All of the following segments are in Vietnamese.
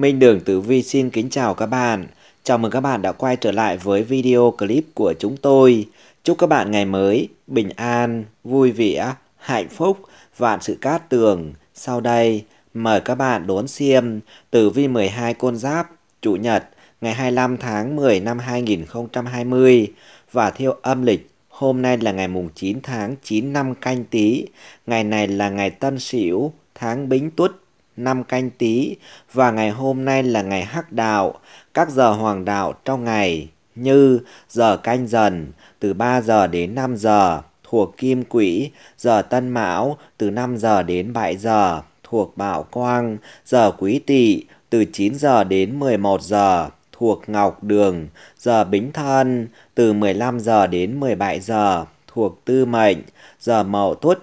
Minh Đường Tử Vi xin kính chào các bạn. Chào mừng các bạn đã quay trở lại với video clip của chúng tôi. Chúc các bạn ngày mới bình an, vui vẻ, hạnh phúc, vạn sự cát tường. Sau đây, mời các bạn đón xem Tử Vi 12 con giáp, Chủ nhật, ngày 25 tháng 10 năm 2020 và theo âm lịch Hôm nay là ngày mùng 9 tháng 9 năm canh Tý. ngày này là ngày tân sửu, tháng bính tuất năm canh Tý và ngày hôm nay là ngày hắc đạo, các giờ hoàng đạo trong ngày như giờ canh dần từ 3 giờ đến 5 giờ thuộc kim quỹ, giờ tân mão từ 5 giờ đến 7 giờ thuộc bảo quang, giờ quý tỵ từ 9 giờ đến 11 giờ thuộc ngọc đường, giờ bính thân từ 15 giờ đến 17 giờ thuộc tư mệnh, giờ mậu tuất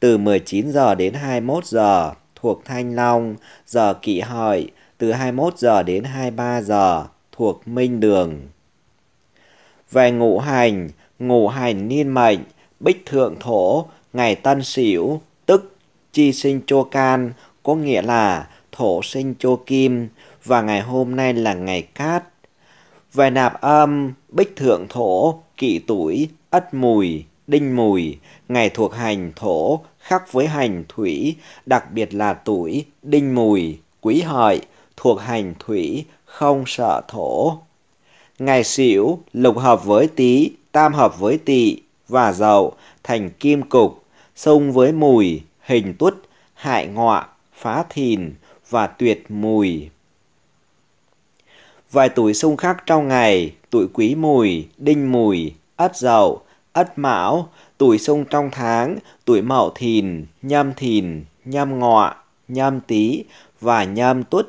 từ 19 giờ đến 21 giờ thuộc Thanh Long, giờ Kỷ Hợi từ 21 giờ đến 23 giờ thuộc Minh Đường. Về ngũ hành, ngũ hành niên mệnh, bích thượng thổ, ngày tân sửu tức chi sinh chô can, có nghĩa là thổ sinh chô kim, và ngày hôm nay là ngày cát. Về nạp âm, bích thượng thổ, kỷ tuổi, ất mùi, đinh mùi, ngày thuộc hành thổ, khác với hành thủy, đặc biệt là tuổi đinh mùi, quý hợi thuộc hành thủy, không sợ thổ. Ngày xỉu lục hợp với tý, tam hợp với tỵ và dậu thành kim cục, xung với mùi, hình tuất, hại ngọa, phá thìn và tuyệt mùi. Vài tuổi xung khắc trong ngày, tuổi quý mùi, đinh mùi, ất dậu, Ất Mão, tuổi xung trong tháng, tuổi Mão Thìn, Nhâm Thìn, Nhâm Ngọ, Nhâm Tý và Nhâm Tuất.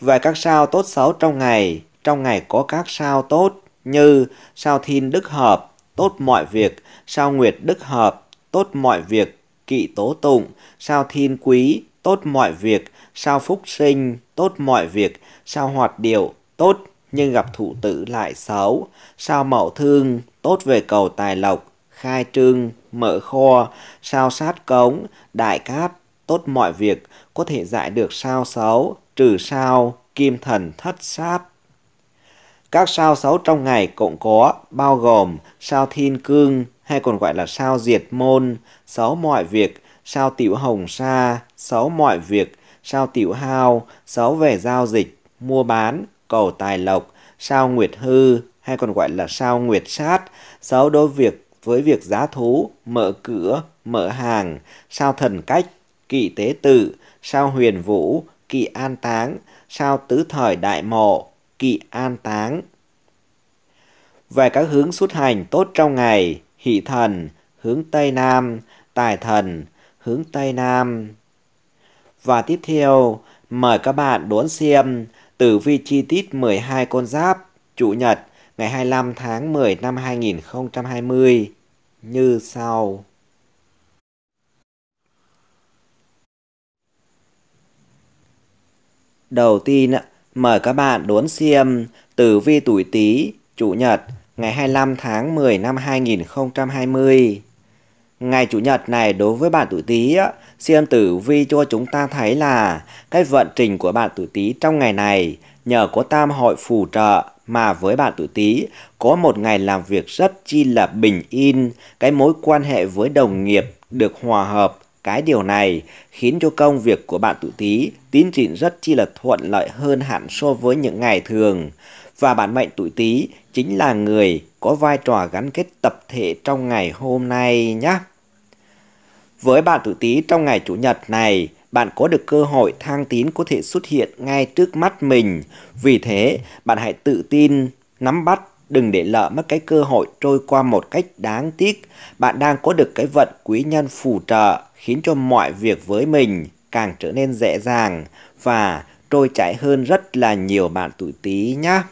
Về các sao tốt xấu trong ngày, trong ngày có các sao tốt như sao Thiên Đức Hợp, tốt mọi việc, sao Nguyệt Đức Hợp, tốt mọi việc, kỵ tố tụng, sao Thiên Quý, tốt mọi việc, sao Phúc Sinh, tốt mọi việc, sao Hoạt Điệu, tốt nhưng gặp thủ tử lại xấu, sao Mậu Thương, tốt về cầu tài lộc, khai trương, mở kho, sao sát cống, đại cát, tốt mọi việc, có thể giải được sao xấu, trừ sao, kim thần thất sát. Các sao xấu trong ngày cũng có, bao gồm sao thiên cương hay còn gọi là sao diệt môn, xấu mọi việc, sao tiểu hồng sa, xấu mọi việc, sao tiểu hao, xấu về giao dịch, mua bán, cầu tài lộc, sao nguyệt hư, hay còn gọi là sao nguyệt sát, sao đối việc với việc giá thú, mở cửa, mở hàng, sao thần cách, kỵ tế tự, sao huyền vũ, kỵ an táng, sao tứ thời đại mộ, kỵ an táng. Về các hướng xuất hành tốt trong ngày, hỷ thần, hướng Tây Nam, tài thần, hướng Tây Nam. Và tiếp theo, mời các bạn đón xem tử vi chi tiết 12 con giáp, chủ nhật ngày 25 tháng 10 năm 2020 như sau. Đầu tiên, mời các bạn đốn xem tử vi tuổi Tý, Chủ nhật, ngày 25 tháng 10 năm 2020. Ngày Chủ nhật này đối với bạn tuổi Tý, xem tử vi cho chúng ta thấy là cái vận trình của bạn tuổi Tý trong ngày này nhờ có tam hội phù trợ mà với bạn tuổi Tý có một ngày làm việc rất chi là bình yên, cái mối quan hệ với đồng nghiệp được hòa hợp, cái điều này khiến cho công việc của bạn tuổi Tý tiến triển rất chi là thuận lợi hơn hẳn so với những ngày thường. Và bản mệnh tuổi Tý chính là người có vai trò gắn kết tập thể trong ngày hôm nay nhé. Với bạn tuổi Tý trong ngày Chủ nhật này, bạn có được cơ hội thăng tín có thể xuất hiện ngay trước mắt mình. Vì thế, bạn hãy tự tin, nắm bắt, đừng để lỡ mất cái cơ hội trôi qua một cách đáng tiếc. Bạn đang có được cái vận quý nhân phù trợ, khiến cho mọi việc với mình càng trở nên dễ dàng và trôi chảy hơn rất là nhiều bạn tuổi Tý nhé.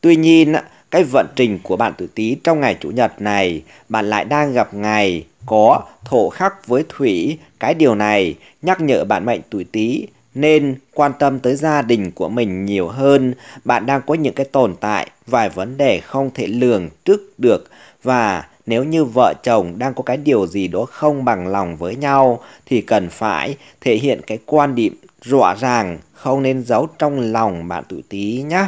Tuy nhiên, cái vận trình của bạn tuổi Tý trong ngày Chủ nhật này, bạn lại đang gặp ngày có thổ khắc với thủy, cái điều này nhắc nhở bạn mệnh tuổi Tý nên quan tâm tới gia đình của mình nhiều hơn. Bạn đang có những cái tồn tại, vài vấn đề không thể lường trước được và nếu như vợ chồng đang có cái điều gì đó không bằng lòng với nhau thì cần phải thể hiện cái quan điểm rõ ràng, không nên giấu trong lòng bạn tuổi Tý nhé.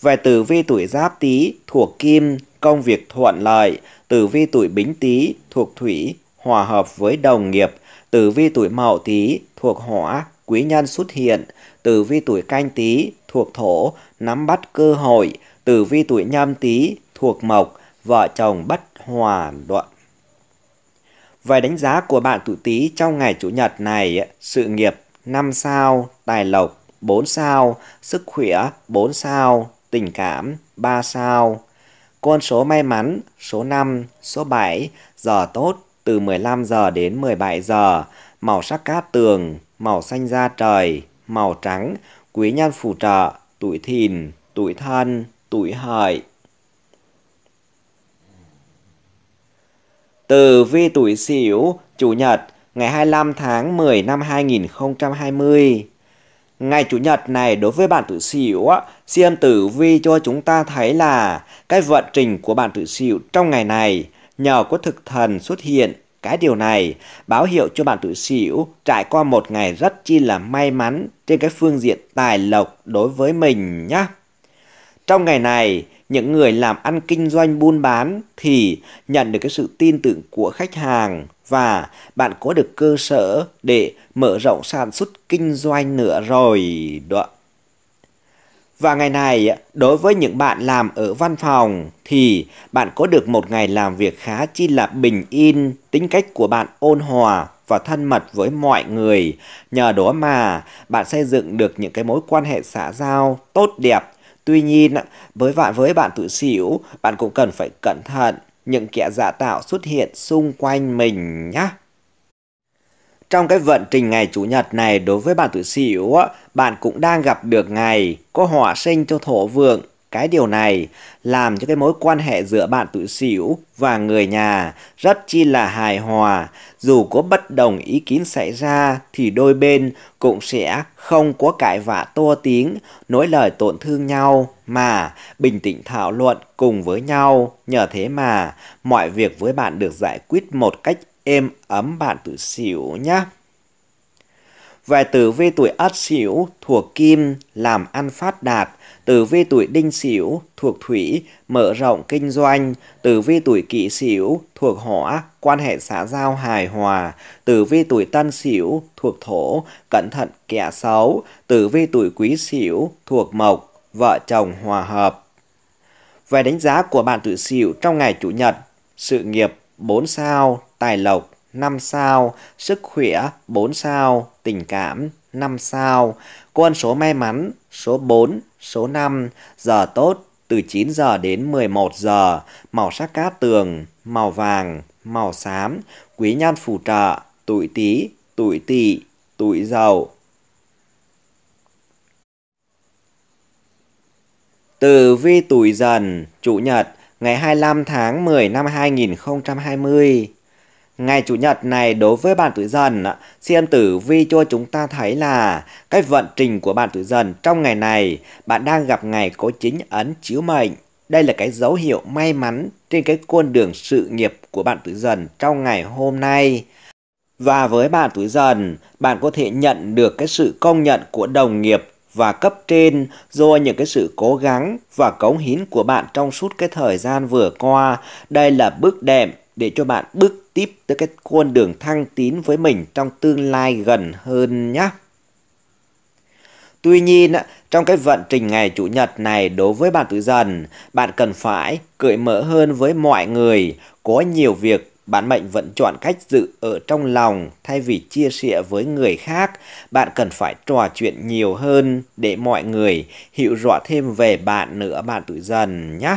Về tử vi tuổi giáp tý thuộc kim, công việc thuận lợi, tử vi tuổi bính tý thuộc thủy, hòa hợp với đồng nghiệp, tử vi tuổi mậu tý thuộc hỏa, quý nhân xuất hiện, tử vi tuổi canh tý thuộc thổ, nắm bắt cơ hội, tử vi tuổi nhâm tý thuộc mộc, vợ chồng bất hòa đoạn. Về đánh giá của bạn tuổi Tý trong ngày Chủ nhật này, sự nghiệp 5 sao, tài lộc 4 sao, sức khỏe 4 sao, tình cảm 3 sao. Con số may mắn số 5, số 7, giờ tốt từ 15 giờ đến 17 giờ, màu sắc cát tường, màu xanh da trời, màu trắng, quý nhân phù trợ, tuổi thìn, tuổi thân, tuổi hợi. Từ vi tuổi Sửu, chủ nhật, ngày 25 tháng 10 năm 2020. Ngày Chủ nhật này đối với bạn tử xỉu á, siêm tử vi cho chúng ta thấy là cái vận trình của bạn tử xỉu trong ngày này nhờ có thực thần xuất hiện cái điều này báo hiệu cho bạn tử xỉu trải qua một ngày rất chi là may mắn trên cái phương diện tài lộc đối với mình nhé. Trong ngày này, những người làm ăn kinh doanh buôn bán thì nhận được cái sự tin tưởng của khách hàng và bạn có được cơ sở để mở rộng sản xuất kinh doanh nữa rồi đó. Và ngày này, đối với những bạn làm ở văn phòng thì bạn có được một ngày làm việc khá chi là bình yên, tính cách của bạn ôn hòa và thân mật với mọi người. Nhờ đó mà bạn xây dựng được những cái mối quan hệ xã giao tốt đẹp. Tuy nhiên, với bạn với bạn tự xỉu, bạn cũng cần phải cẩn thận những kẻ giả tạo xuất hiện xung quanh mình nhé. Trong cái vận trình ngày Chủ nhật này đối với bạn tử xỉu, bạn cũng đang gặp được ngày có hỏa sinh cho thổ vượng cái điều này làm cho cái mối quan hệ giữa bạn tự xỉu và người nhà rất chi là hài hòa. Dù có bất đồng ý kiến xảy ra thì đôi bên cũng sẽ không có cãi vã to tiếng, nói lời tổn thương nhau mà bình tĩnh thảo luận cùng với nhau. Nhờ thế mà mọi việc với bạn được giải quyết một cách êm ấm bạn tự xỉu nhé. Về tử vi tuổi Ất xỉu thuộc Kim làm ăn phát đạt tử vi tuổi đinh sửu thuộc thủy mở rộng kinh doanh tử vi tuổi kỷ sửu thuộc hỏa quan hệ xã giao hài hòa tử vi tuổi tân sửu thuộc thổ cẩn thận kẻ xấu tử vi tuổi quý sửu thuộc mộc vợ chồng hòa hợp về đánh giá của bạn tuổi sửu trong ngày chủ nhật sự nghiệp 4 sao tài lộc 5 sao, sức khỏe 4 sao, tình cảm 5 sao. con số may mắn số 4, số 5, giờ tốt từ 9 giờ đến 11 giờ, màu sắc cát tường, màu vàng, màu xám, quý nhân phù trợ, tuổi tý, tuổi tỵ, tuổi dậu. Từ vi tuổi dần, chủ nhật, ngày 25 tháng 10 năm 2020. Ngày Chủ nhật này đối với bạn tuổi dần, xem tử vi cho chúng ta thấy là cách vận trình của bạn tuổi dần trong ngày này, bạn đang gặp ngày có chính ấn chiếu mệnh. Đây là cái dấu hiệu may mắn trên cái con đường sự nghiệp của bạn tuổi dần trong ngày hôm nay. Và với bạn tuổi dần, bạn có thể nhận được cái sự công nhận của đồng nghiệp và cấp trên do những cái sự cố gắng và cống hiến của bạn trong suốt cái thời gian vừa qua. Đây là bước đệm để cho bạn bước tiếp tới cái con đường thăng tín với mình trong tương lai gần hơn nhé. Tuy nhiên, trong cái vận trình ngày Chủ nhật này đối với bạn tuổi dần, bạn cần phải cởi mở hơn với mọi người. Có nhiều việc bạn mệnh vẫn chọn cách giữ ở trong lòng thay vì chia sẻ với người khác. Bạn cần phải trò chuyện nhiều hơn để mọi người hiểu rõ thêm về bạn nữa bạn tuổi dần nhé.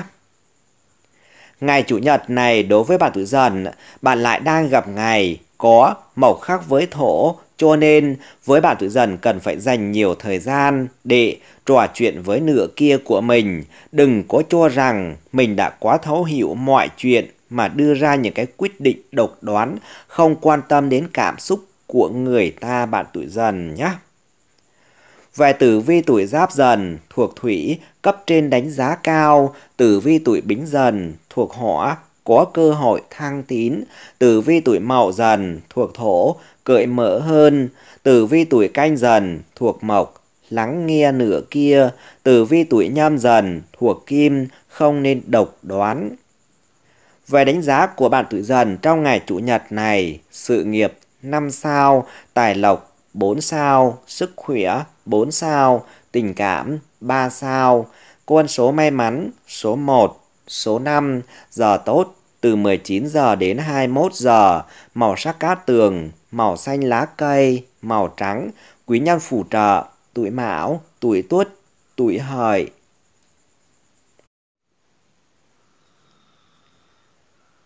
Ngày Chủ nhật này đối với bạn tuổi dần, bạn lại đang gặp ngày có màu khác với thổ, cho nên với bạn tuổi dần cần phải dành nhiều thời gian để trò chuyện với nửa kia của mình. Đừng có cho rằng mình đã quá thấu hiểu mọi chuyện mà đưa ra những cái quyết định độc đoán, không quan tâm đến cảm xúc của người ta bạn tuổi dần nhé. Về tử vi tuổi giáp dần thuộc thủy, cấp trên đánh giá cao, tử vi tuổi bính dần thuộc hỏa, có cơ hội thăng tín, tử vi tuổi mậu dần thuộc thổ, cởi mở hơn, tử vi tuổi canh dần thuộc mộc, lắng nghe nửa kia, tử vi tuổi nhâm dần thuộc kim, không nên độc đoán. Về đánh giá của bạn tuổi dần trong ngày chủ nhật này, sự nghiệp 5 sao, tài lộc 4 sao, sức khỏe 4 sao, tình cảm 3 sao, quân số may mắn số 1, số 5, giờ tốt từ 19 giờ đến 21 giờ, màu sắc cát tường, màu xanh lá cây, màu trắng, quý nhân phù trợ, tuổi mão, tuổi tuất, tuổi hợi.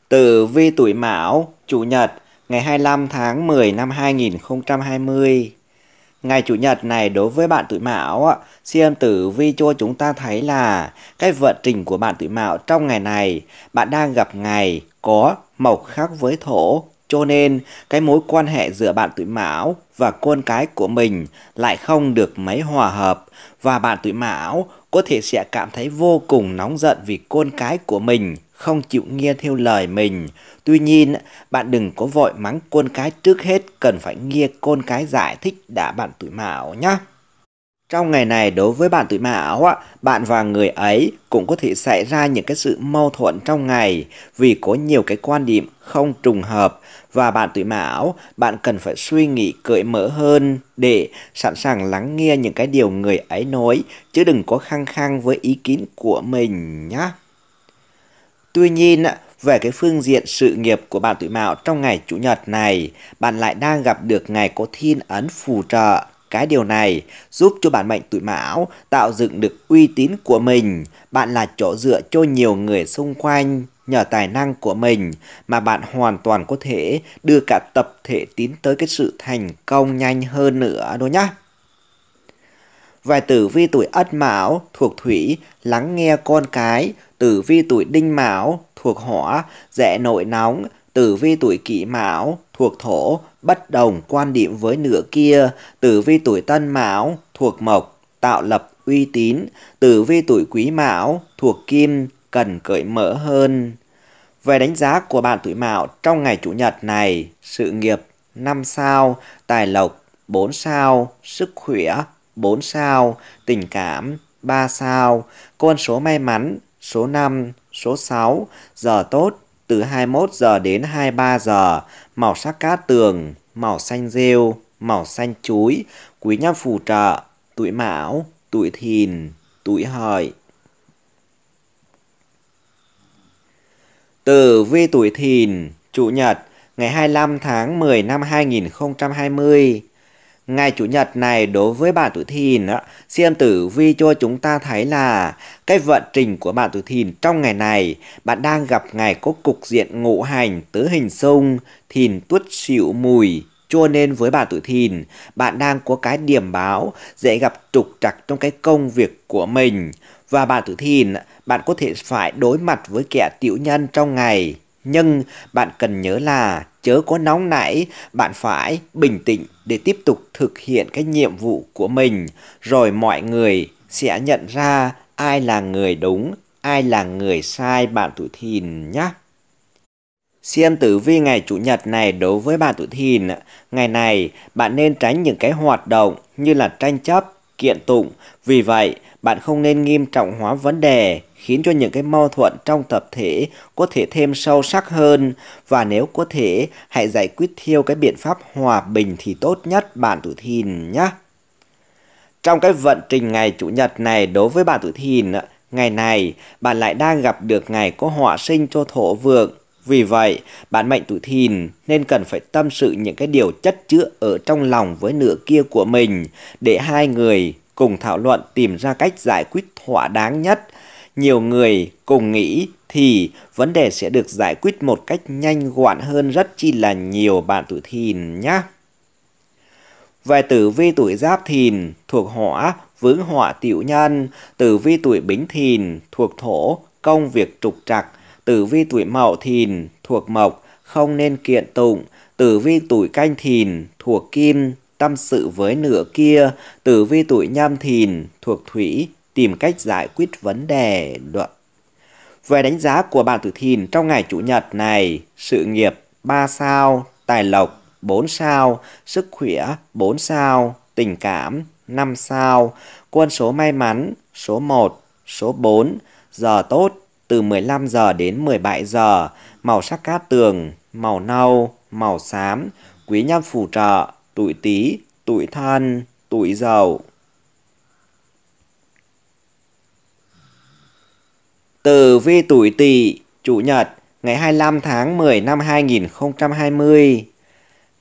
từ vi tuổi mão, chủ nhật, ngày 25 tháng 10 năm 2020. Ngày Chủ nhật này đối với bạn tuổi mão, siêu âm tử vi cho chúng ta thấy là cái vận trình của bạn tuổi mão trong ngày này, bạn đang gặp ngày có mộc khác với thổ, cho nên cái mối quan hệ giữa bạn tuổi mão và con cái của mình lại không được mấy hòa hợp và bạn tuổi mão có thể sẽ cảm thấy vô cùng nóng giận vì con cái của mình không chịu nghe theo lời mình Tuy nhiên, bạn đừng có vội mắng con cái trước hết, cần phải nghe con cái giải thích đã bạn tuổi mão nhé. Trong ngày này đối với bạn tuổi mão, á, bạn và người ấy cũng có thể xảy ra những cái sự mâu thuẫn trong ngày vì có nhiều cái quan điểm không trùng hợp và bạn tuổi mão, bạn cần phải suy nghĩ cởi mở hơn để sẵn sàng lắng nghe những cái điều người ấy nói chứ đừng có khăng khăng với ý kiến của mình nhé. Tuy nhiên, về cái phương diện sự nghiệp của bạn tuổi mão trong ngày chủ nhật này, bạn lại đang gặp được ngày có thiên ấn phù trợ. Cái điều này giúp cho bạn mệnh tuổi mão tạo dựng được uy tín của mình, bạn là chỗ dựa cho nhiều người xung quanh. Nhờ tài năng của mình mà bạn hoàn toàn có thể đưa cả tập thể tiến tới cái sự thành công nhanh hơn nữa đó nhá và tử vi tuổi ất mão thuộc thủy lắng nghe con cái, tử vi tuổi đinh mão thuộc hỏa dễ nội nóng, tử vi tuổi kỷ mão thuộc thổ bất đồng quan điểm với nửa kia, tử vi tuổi tân mão thuộc mộc tạo lập uy tín, tử vi tuổi quý mão thuộc kim cần cởi mở hơn. Về đánh giá của bạn tuổi mão trong ngày chủ nhật này, sự nghiệp 5 sao, tài lộc 4 sao, sức khỏe 4 sao, tình cảm 3 sao, con số may mắn số 5, số 6, giờ tốt từ 21 giờ đến 23 giờ, màu sắc cát tường, màu xanh rêu, màu xanh chuối, quý nhân phù trợ, tuổi mão, tuổi thìn, tuổi hợi. từ vi tuổi thìn, chủ nhật, ngày 25 tháng 10 năm 2020, Ngày Chủ nhật này đối với bạn tuổi thìn, xem tử vi cho chúng ta thấy là cái vận trình của bạn tuổi thìn trong ngày này, bạn đang gặp ngày có cục diện ngũ hành tứ hình xung, thìn tuất xỉu mùi, cho nên với bạn tuổi thìn, bạn đang có cái điểm báo dễ gặp trục trặc trong cái công việc của mình. Và bạn tuổi thìn, bạn có thể phải đối mặt với kẻ tiểu nhân trong ngày. Nhưng bạn cần nhớ là chớ có nóng nảy, bạn phải bình tĩnh để tiếp tục thực hiện cái nhiệm vụ của mình, rồi mọi người sẽ nhận ra ai là người đúng, ai là người sai bạn tuổi thìn nhé. Xem tử vi ngày Chủ nhật này đối với bạn tuổi thìn, ngày này bạn nên tránh những cái hoạt động như là tranh chấp, kiện tụng. Vì vậy, bạn không nên nghiêm trọng hóa vấn đề, khiến cho những cái mâu thuẫn trong tập thể có thể thêm sâu sắc hơn và nếu có thể hãy giải quyết theo cái biện pháp hòa bình thì tốt nhất bạn tuổi thìn nhé. Trong cái vận trình ngày Chủ nhật này đối với bạn tuổi thìn, ngày này bạn lại đang gặp được ngày có họa sinh cho thổ vượng vì vậy, bạn mệnh tuổi thìn nên cần phải tâm sự những cái điều chất chứa ở trong lòng với nửa kia của mình để hai người cùng thảo luận tìm ra cách giải quyết thỏa đáng nhất. Nhiều người cùng nghĩ thì vấn đề sẽ được giải quyết một cách nhanh gọn hơn rất chi là nhiều bạn tuổi thìn nhé. Về tử vi tuổi giáp thìn thuộc hỏa, vướng hỏa tiểu nhân, tử vi tuổi bính thìn thuộc thổ, công việc trục trặc, tử vi tuổi mậu thìn thuộc mộc, không nên kiện tụng, tử vi tuổi canh thìn thuộc kim, tâm sự với nửa kia, tử vi tuổi nhâm thìn thuộc thủy, tìm cách giải quyết vấn đề. Đoạn. Về đánh giá của bạn tử thìn trong ngày chủ nhật này, sự nghiệp 3 sao, tài lộc 4 sao, sức khỏe 4 sao, tình cảm 5 sao, quân số may mắn số 1, số 4, giờ tốt từ 15 giờ đến 17 giờ, màu sắc cát tường, màu nâu, màu xám, quý nhân phù trợ, tuổi tý, tuổi thân, tuổi dậu. từ vi tuổi tỵ, chủ nhật, ngày 25 tháng 10 năm 2020.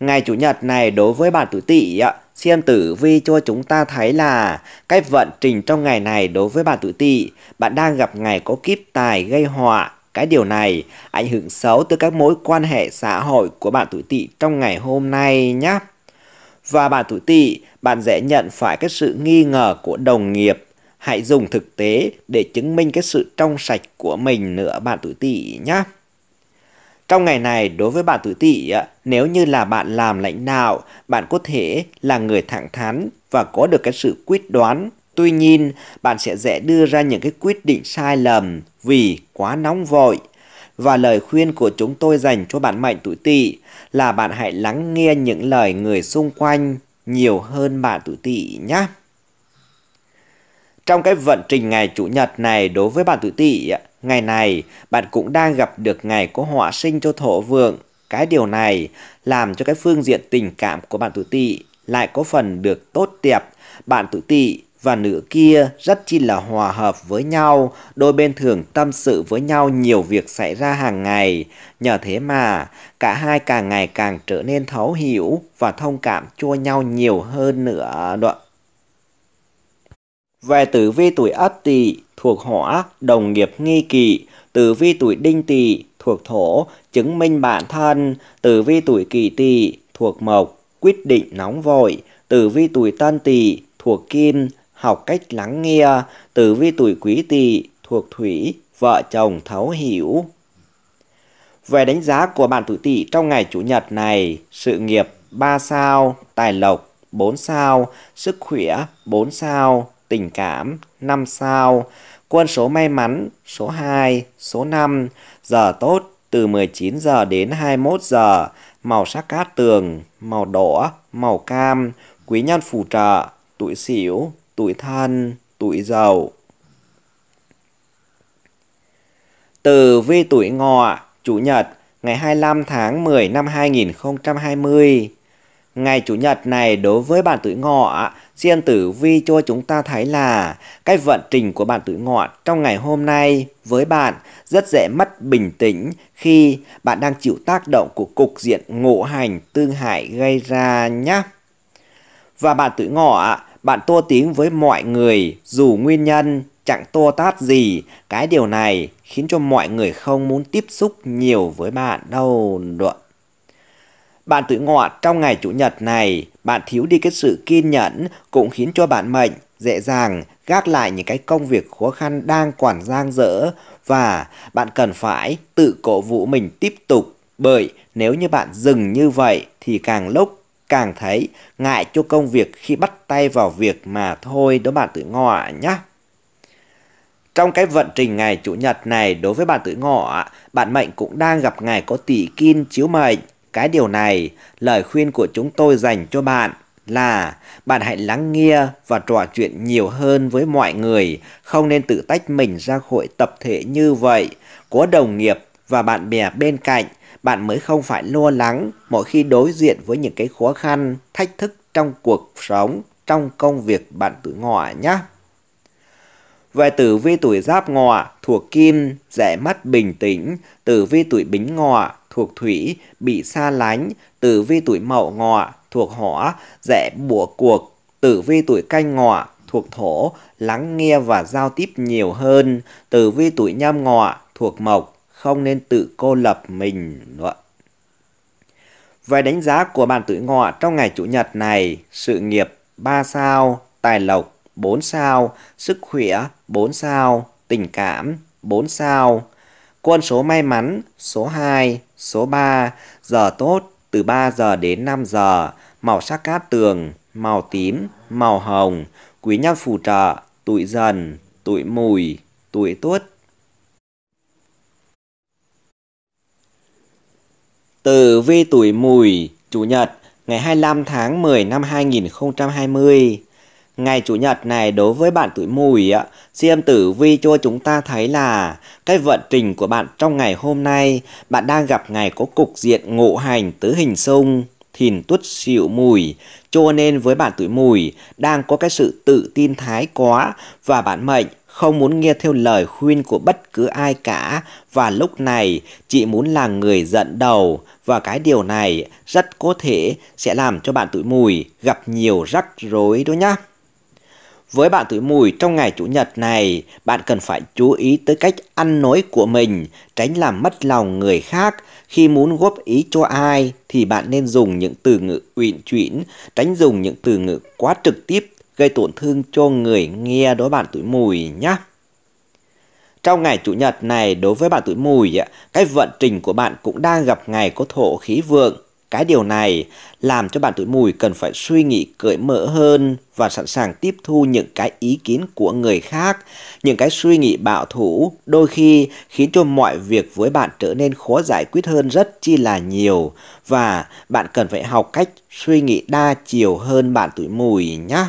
Ngày chủ nhật này đối với bạn tuổi tỵ ạ, Xem tử vi cho chúng ta thấy là cách vận trình trong ngày này đối với bạn tuổi tỵ, bạn đang gặp ngày có kiếp tài gây họa. Cái điều này ảnh hưởng xấu tới các mối quan hệ xã hội của bạn tuổi tỵ trong ngày hôm nay nhé. Và bạn tuổi tỵ, bạn dễ nhận phải cái sự nghi ngờ của đồng nghiệp. Hãy dùng thực tế để chứng minh cái sự trong sạch của mình nữa bạn tuổi tỵ nhé. Trong ngày này, đối với bạn tự tị, nếu như là bạn làm lãnh đạo, bạn có thể là người thẳng thắn và có được cái sự quyết đoán. Tuy nhiên, bạn sẽ dễ đưa ra những cái quyết định sai lầm vì quá nóng vội. Và lời khuyên của chúng tôi dành cho bạn mệnh tuổi tỵ là bạn hãy lắng nghe những lời người xung quanh nhiều hơn bạn tuổi tỵ nhé. Trong cái vận trình ngày chủ nhật này đối với bạn tuổi tỵ Ngày này, bạn cũng đang gặp được ngày có họa sinh cho thổ vượng. Cái điều này làm cho cái phương diện tình cảm của bạn tuổi tỵ lại có phần được tốt đẹp. Bạn tuổi tỵ và nữ kia rất chi là hòa hợp với nhau, đôi bên thường tâm sự với nhau nhiều việc xảy ra hàng ngày. Nhờ thế mà, cả hai càng ngày càng trở nên thấu hiểu và thông cảm cho nhau nhiều hơn nữa. Đoạn. Về tử vi tuổi Ất Tỵ thuộc Hỏa, đồng nghiệp nghi kỵ, tử vi tuổi Đinh Tỵ thuộc Thổ, chứng minh bản thân, tử vi tuổi Kỷ Tỵ thuộc Mộc, quyết định nóng vội, tử vi tuổi Tân Tỵ thuộc Kim, học cách lắng nghe, tử vi tuổi Quý Tỵ thuộc Thủy, vợ chồng thấu hiểu. Về đánh giá của bạn tuổi Tỵ trong ngày chủ nhật này, sự nghiệp 3 sao, tài lộc 4 sao, sức khỏe 4 sao, tình cảm 5 sao, quân số may mắn số 2, số 5, giờ tốt từ 19 giờ đến 21 giờ, màu sắc cát tường, màu đỏ, màu cam, quý nhân phù trợ, tuổi xỉu, tuổi thân, tuổi dậu. Từ vi tuổi ngọ, chủ nhật, ngày 25 tháng 10 năm 2020. Ngày chủ nhật này đối với bạn tuổi ngọ Diên tử vi cho chúng ta thấy là cái vận trình của bạn tử ngọ trong ngày hôm nay với bạn rất dễ mất bình tĩnh khi bạn đang chịu tác động của cục diện ngộ hành tương hại gây ra nhé. Và bạn tử ngọ, bạn tô tiếng với mọi người dù nguyên nhân chẳng tô tát gì. Cái điều này khiến cho mọi người không muốn tiếp xúc nhiều với bạn đâu đoạn. Bạn tuổi ngọ trong ngày Chủ nhật này, bạn thiếu đi cái sự kiên nhẫn cũng khiến cho bạn mệnh dễ dàng gác lại những cái công việc khó khăn đang còn giang dở và bạn cần phải tự cổ vũ mình tiếp tục bởi nếu như bạn dừng như vậy thì càng lúc càng thấy ngại cho công việc khi bắt tay vào việc mà thôi đó bạn tuổi ngọ nhé. Trong cái vận trình ngày Chủ nhật này đối với bạn tuổi ngọ, bạn mệnh cũng đang gặp ngày có tỷ kim chiếu mệnh cái điều này, lời khuyên của chúng tôi dành cho bạn là bạn hãy lắng nghe và trò chuyện nhiều hơn với mọi người, không nên tự tách mình ra khỏi tập thể như vậy. Có đồng nghiệp và bạn bè bên cạnh, bạn mới không phải lo lắng mỗi khi đối diện với những cái khó khăn, thách thức trong cuộc sống, trong công việc bạn tự ngọ nhé. Về tử vi tuổi giáp ngọ, thuộc kim, dễ mất bình tĩnh, tử vi tuổi bính ngọ, thuộc thủy, bị xa lánh, tử vi tuổi mậu ngọ, thuộc hỏa, dễ bùa cuộc, tử vi tuổi canh ngọ, thuộc thổ, lắng nghe và giao tiếp nhiều hơn, tử vi tuổi nhâm ngọ, thuộc mộc, không nên tự cô lập mình. Đúng về đánh giá của bạn tuổi ngọ trong ngày Chủ nhật này, sự nghiệp 3 sao, tài lộc 4 sao, sức khỏe 4 sao, tình cảm 4 sao. Quân số may mắn số 2, Số 3. Giờ tốt từ 3 giờ đến 5 giờ. Màu sắc cát tường, màu tím, màu hồng. Quý nhân phù trợ, tuổi dần, tuổi mùi, tuổi tuất. từ vi tuổi mùi, Chủ nhật, ngày 25 tháng 10 năm 2020. Ngày Chủ nhật này đối với bạn tuổi mùi, ạ, siêm tử vi cho chúng ta thấy là cái vận trình của bạn trong ngày hôm nay, bạn đang gặp ngày có cục diện ngộ hành tứ hình xung, thìn tuất xịu mùi. Cho nên với bạn tuổi mùi, đang có cái sự tự tin thái quá và bạn mệnh không muốn nghe theo lời khuyên của bất cứ ai cả và lúc này chị muốn là người dẫn đầu và cái điều này rất có thể sẽ làm cho bạn tuổi mùi gặp nhiều rắc rối đó nhá. Với bạn tuổi mùi trong ngày Chủ nhật này, bạn cần phải chú ý tới cách ăn nói của mình, tránh làm mất lòng người khác. Khi muốn góp ý cho ai thì bạn nên dùng những từ ngữ uyển chuyển, tránh dùng những từ ngữ quá trực tiếp gây tổn thương cho người nghe đối bạn tuổi mùi nhé. Trong ngày Chủ nhật này, đối với bạn tuổi mùi, cái vận trình của bạn cũng đang gặp ngày có thổ khí vượng cái điều này làm cho bạn tuổi mùi cần phải suy nghĩ cởi mở hơn và sẵn sàng tiếp thu những cái ý kiến của người khác, những cái suy nghĩ bảo thủ đôi khi khiến cho mọi việc với bạn trở nên khó giải quyết hơn rất chi là nhiều và bạn cần phải học cách suy nghĩ đa chiều hơn bạn tuổi mùi nhé.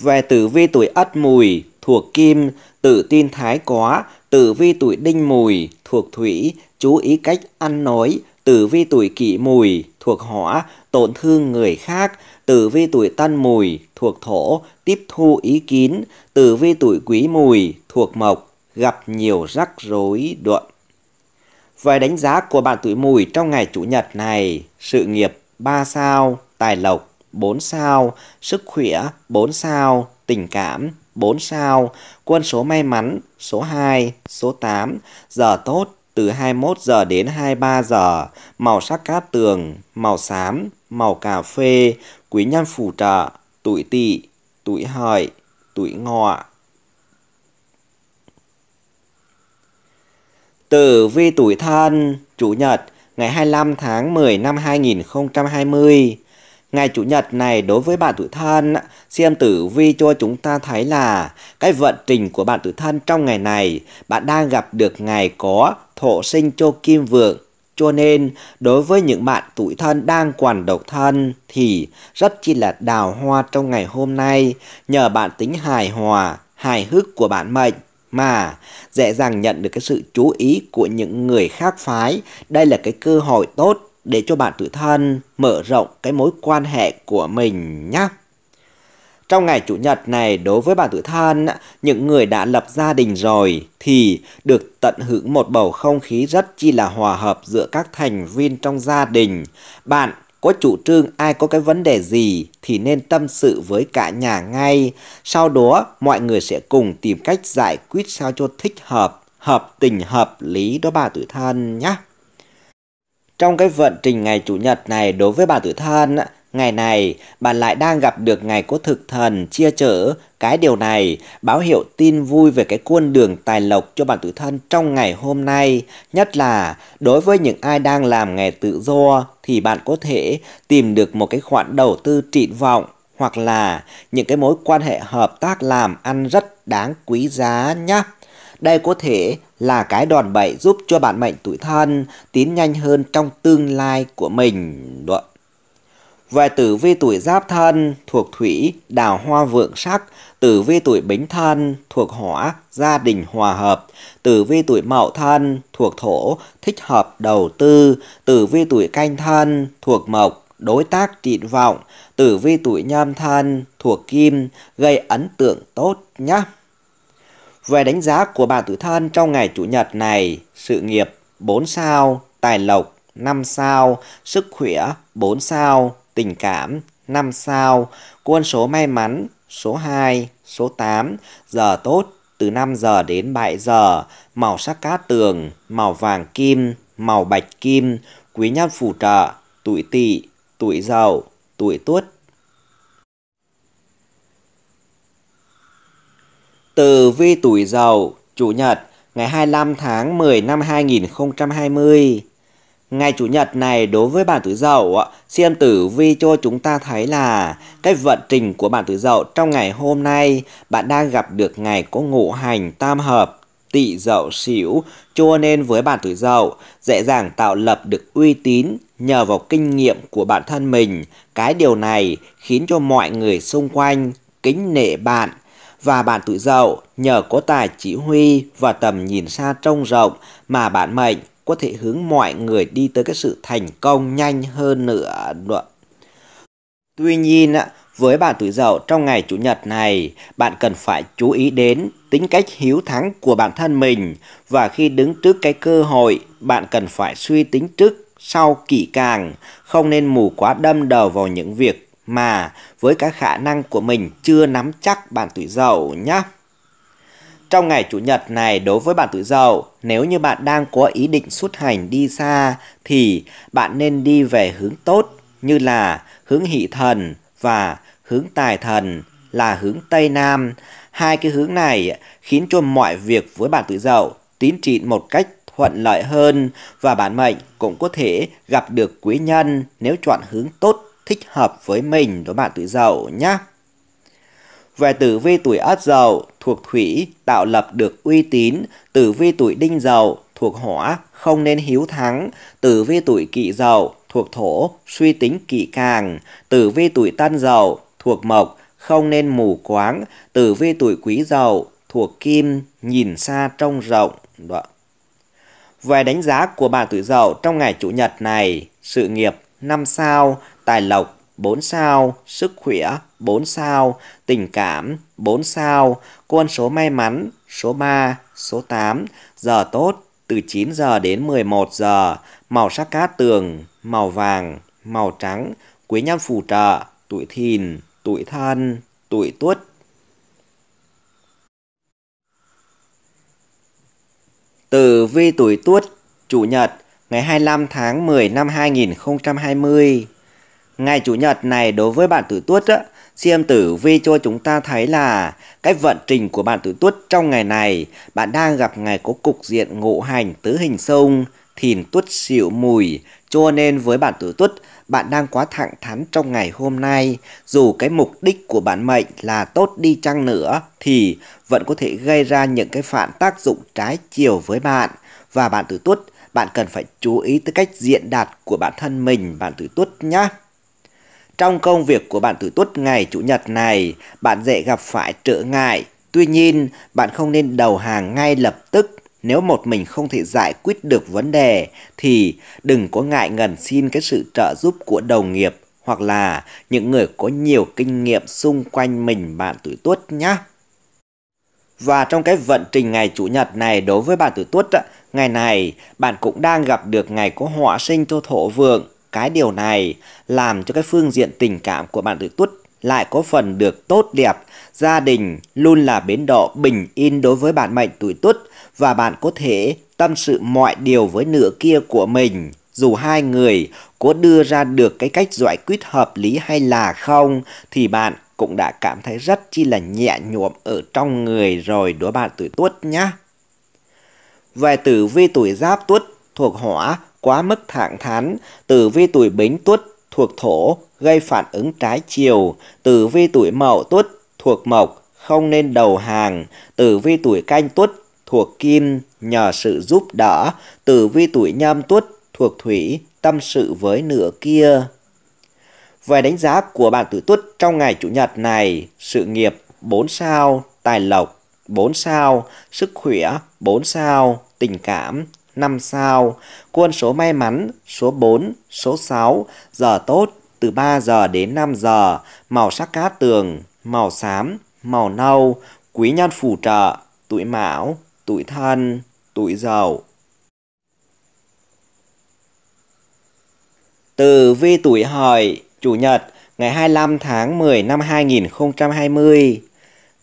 Về tử vi tuổi ất mùi thuộc kim, tự tin thái quá, tử vi tuổi đinh mùi thuộc thủy, chú ý cách ăn nói, tử vi tuổi kỷ mùi thuộc hỏa, tổn thương người khác, tử vi tuổi tân mùi thuộc thổ, tiếp thu ý kiến, tử vi tuổi quý mùi thuộc mộc, gặp nhiều rắc rối đoạn. Vài đánh giá của bạn tuổi mùi trong ngày Chủ nhật này, sự nghiệp 3 sao, tài lộc 4 sao, sức khỏe 4 sao, tình cảm 4 sao, quân số may mắn số 2, số 8, giờ tốt từ 21 giờ đến 23 giờ, màu sắc cát tường, màu xám, màu cà phê, quý nhân phù trợ, tuổi tỵ, tuổi hợi, tuổi ngọ. Tử vi tuổi thân, chủ nhật, ngày 25 tháng 10 năm 2020, Ngày Chủ nhật này đối với bạn tuổi thân, xem tử vi cho chúng ta thấy là cái vận trình của bạn tuổi thân trong ngày này, bạn đang gặp được ngày có thổ sinh cho kim vượng. Cho nên, đối với những bạn tuổi thân đang quản độc thân thì rất chi là đào hoa trong ngày hôm nay nhờ bạn tính hài hòa, hài hước của bạn mệnh mà dễ dàng nhận được cái sự chú ý của những người khác phái. Đây là cái cơ hội tốt để cho bạn tự thân mở rộng cái mối quan hệ của mình nhé. Trong ngày Chủ nhật này, đối với bạn tự thân, những người đã lập gia đình rồi thì được tận hưởng một bầu không khí rất chi là hòa hợp giữa các thành viên trong gia đình. Bạn có chủ trương ai có cái vấn đề gì thì nên tâm sự với cả nhà ngay. Sau đó, mọi người sẽ cùng tìm cách giải quyết sao cho thích hợp, hợp tình hợp lý đó bà tự thân nhé. Trong cái vận trình ngày Chủ nhật này đối với bạn tự thân, ngày này bạn lại đang gặp được ngày có thực thần chia chở. Cái điều này báo hiệu tin vui về cái con đường tài lộc cho bạn tự thân trong ngày hôm nay. Nhất là đối với những ai đang làm nghề tự do thì bạn có thể tìm được một cái khoản đầu tư trị vọng hoặc là những cái mối quan hệ hợp tác làm ăn rất đáng quý giá nhé. Đây có thể là cái đòn bẩy giúp cho bạn mệnh tuổi thân tiến nhanh hơn trong tương lai của mình. Được. Về tử vi tuổi giáp thân thuộc thủy, đào hoa vượng sắc, tử vi tuổi bính thân thuộc hỏa, gia đình hòa hợp, tử vi tuổi mậu thân thuộc thổ, thích hợp đầu tư, tử vi tuổi canh thân thuộc mộc, đối tác trị vọng, tử vi tuổi nhâm thân thuộc kim, gây ấn tượng tốt nhé. Về đánh giá của bạn tự thân trong ngày Chủ nhật này, sự nghiệp 4 sao, tài lộc 5 sao, sức khỏe 4 sao, tình cảm 5 sao, quân số may mắn số 2, số 8, giờ tốt từ 5 giờ đến 7 giờ, màu sắc cá tường, màu vàng kim, màu bạch kim, quý nhân phù trợ, tuổi tỵ, tuổi dậu, tuổi tuất, Từ vi tuổi dậu, Chủ nhật, ngày 25 tháng 10 năm 2020. Ngày Chủ nhật này đối với bản tuổi dậu, xem tử vi cho chúng ta thấy là cái vận trình của bản tuổi dậu trong ngày hôm nay, bạn đang gặp được ngày có ngũ hành tam hợp, tỵ dậu xỉu, cho nên với bản tuổi dậu, dễ dàng tạo lập được uy tín nhờ vào kinh nghiệm của bản thân mình. Cái điều này khiến cho mọi người xung quanh kính nể bạn, và bạn tuổi dậu nhờ có tài chỉ huy và tầm nhìn xa trông rộng mà bạn mệnh có thể hướng mọi người đi tới cái sự thành công nhanh hơn nữa. Tuy nhiên, với bạn tuổi dậu trong ngày chủ nhật này, bạn cần phải chú ý đến tính cách hiếu thắng của bản thân mình và khi đứng trước cái cơ hội, bạn cần phải suy tính trước sau kỹ càng, không nên mù quá đâm đầu vào những việc mà với cả khả năng của mình chưa nắm chắc bản tuổi dậu nhé. Trong ngày Chủ nhật này đối với bạn tuổi dậu, nếu như bạn đang có ý định xuất hành đi xa thì bạn nên đi về hướng tốt như là hướng hỷ thần và hướng tài thần là hướng Tây Nam. Hai cái hướng này khiến cho mọi việc với bạn tuổi dậu tiến triển một cách thuận lợi hơn và bản mệnh cũng có thể gặp được quý nhân nếu chọn hướng tốt thích hợp với mình đối bạn tuổi dậu nhé. Về tử vi tuổi ất dậu thuộc thủy tạo lập được uy tín, tử vi tuổi đinh dậu thuộc hỏa không nên hiếu thắng, tử vi tuổi kỵ dậu thuộc thổ suy tính kỵ càng, tử vi tuổi tân dậu thuộc mộc không nên mù quáng, tử vi tuổi quý dậu thuộc kim nhìn xa trông rộng. Đó. Về đánh giá của bạn tuổi dậu trong ngày chủ nhật này, sự nghiệp 5 sao, tài lộc 4 sao, sức khỏe 4 sao, tình cảm 4 sao, quân số may mắn số 3, số 8, giờ tốt từ 9 giờ đến 11 giờ, màu sắc cát tường, màu vàng, màu trắng, quý nhân phù trợ, tuổi thìn, tuổi thân, tuổi tuất. từ vi tuổi tuất, chủ nhật, ngày 25 tháng 10 năm 2020. Ngày Chủ nhật này đối với bạn tuổi tuất á, siêm tử vi cho chúng ta thấy là cái vận trình của bạn tuổi tuất trong ngày này, bạn đang gặp ngày có cục diện ngộ hành tứ hình sông, thìn tuất xịu mùi, cho nên với bạn tuổi tuất, bạn đang quá thẳng thắn trong ngày hôm nay, dù cái mục đích của bản mệnh là tốt đi chăng nữa thì vẫn có thể gây ra những cái phản tác dụng trái chiều với bạn và bạn tuổi tuất, bạn cần phải chú ý tới cách diện đạt của bản thân mình bạn tuổi tuất nhé. Trong công việc của bạn tuổi tuất ngày Chủ nhật này, bạn dễ gặp phải trở ngại. Tuy nhiên, bạn không nên đầu hàng ngay lập tức. Nếu một mình không thể giải quyết được vấn đề, thì đừng có ngại ngần xin cái sự trợ giúp của đồng nghiệp hoặc là những người có nhiều kinh nghiệm xung quanh mình bạn tuổi tuất nhé. Và trong cái vận trình ngày Chủ nhật này đối với bạn tuổi tuất, ngày này bạn cũng đang gặp được ngày có họa sinh cho thổ vượng cái điều này làm cho cái phương diện tình cảm của bạn tự tuất lại có phần được tốt đẹp, gia đình luôn là bến đỏ bình yên đối với bạn mệnh tuổi tuất và bạn có thể tâm sự mọi điều với nửa kia của mình dù hai người có đưa ra được cái cách giải quyết hợp lý hay là không thì bạn cũng đã cảm thấy rất chi là nhẹ nhõm ở trong người rồi đối bạn tuổi tuất nhá. Về tử vi tuổi giáp tuất thuộc hỏa quá mức thẳng thắn, tử vi tuổi bính tuất thuộc thổ gây phản ứng trái chiều, tử vi tuổi mậu tuất thuộc mộc không nên đầu hàng, tử vi tuổi canh tuất thuộc kim nhờ sự giúp đỡ, tử vi tuổi nhâm tuất thuộc thủy tâm sự với nửa kia. Về đánh giá của bạn tuổi tuất trong ngày chủ nhật này, sự nghiệp 4 sao, tài lộc 4 sao, sức khỏe 4 sao, tình cảm 5 sao. Quân số may mắn số 4, số 6, giờ tốt từ 3 giờ đến 5 giờ, màu sắc cát tường, màu xám, màu nâu, quý nhân phù trợ, tuổi mão, tuổi thân, tuổi dậu. Từ vi tuổi hợi, chủ nhật, ngày 25 tháng 10 năm 2020.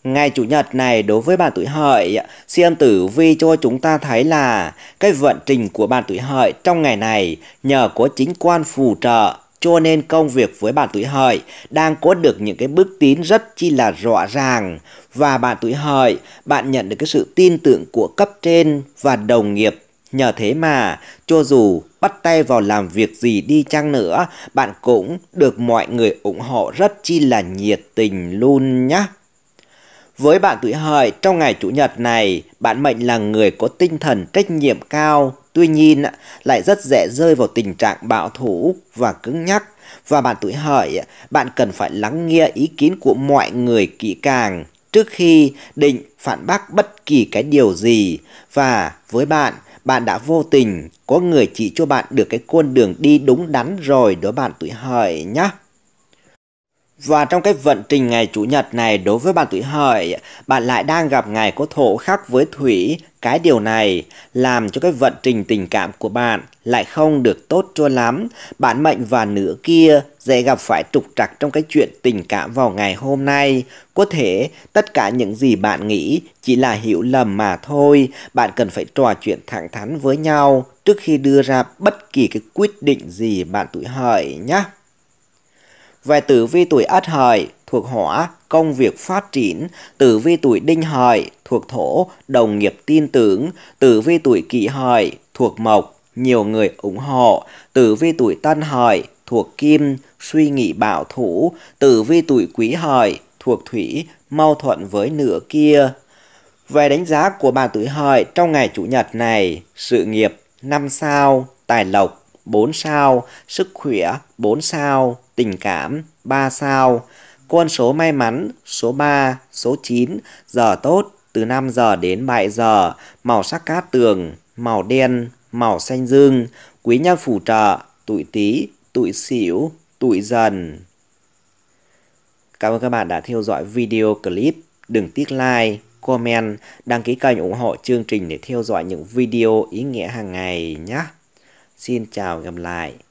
Ngày Chủ nhật này đối với bạn tuổi hợi, siêm tử vi cho chúng ta thấy là cái vận trình của bạn tuổi hợi trong ngày này nhờ có chính quan phù trợ cho nên công việc với bạn tuổi hợi đang có được những cái bước tiến rất chi là rõ ràng và bạn tuổi hợi bạn nhận được cái sự tin tưởng của cấp trên và đồng nghiệp Nhờ thế mà, cho dù bắt tay vào làm việc gì đi chăng nữa, bạn cũng được mọi người ủng hộ rất chi là nhiệt tình luôn nhé. Với bạn tuổi hợi trong ngày chủ nhật này, bạn mệnh là người có tinh thần trách nhiệm cao, tuy nhiên lại rất dễ rơi vào tình trạng bạo thủ và cứng nhắc. Và bạn tuổi hợi, bạn cần phải lắng nghe ý kiến của mọi người kỹ càng trước khi định phản bác bất kỳ cái điều gì. Và với bạn, bạn đã vô tình có người chỉ cho bạn được cái con đường đi đúng đắn rồi đó bạn tuổi hợi nhé. Và trong cái vận trình ngày Chủ nhật này đối với bạn tuổi hợi, bạn lại đang gặp ngày có thổ khắc với thủy. Cái điều này làm cho cái vận trình tình cảm của bạn lại không được tốt cho lắm. Bạn mệnh và nữ kia dễ gặp phải trục trặc trong cái chuyện tình cảm vào ngày hôm nay. Có thể tất cả những gì bạn nghĩ chỉ là hiểu lầm mà thôi. Bạn cần phải trò chuyện thẳng thắn với nhau trước khi đưa ra bất kỳ cái quyết định gì bạn tuổi hợi nhé. Về tử vi tuổi Ất Hợi thuộc Hỏa, công việc phát triển, tử vi tuổi Đinh Hợi thuộc Thổ, đồng nghiệp tin tưởng, tử vi tuổi Kỷ Hợi thuộc Mộc, nhiều người ủng hộ, tử vi tuổi Tân Hợi thuộc Kim, suy nghĩ bảo thủ, tử vi tuổi Quý Hợi thuộc Thủy, mâu thuẫn với nửa kia. Về đánh giá của bà tuổi Hợi trong ngày chủ nhật này, sự nghiệp năm sao, tài lộc 4 sao, sức khỏe 4 sao, tình cảm 3 sao. Con số may mắn số 3, số 9, giờ tốt từ 5 giờ đến 7 giờ, màu sắc cát tường, màu đen, màu xanh dương, quý nhân phù trợ, tuổi Tý, tuổi Sửu, tuổi Dần. Cảm ơn các bạn đã theo dõi video clip. Đừng tiếc like, comment, đăng ký kênh ủng hộ chương trình để theo dõi những video ý nghĩa hàng ngày nhé. Xin chào gặp lại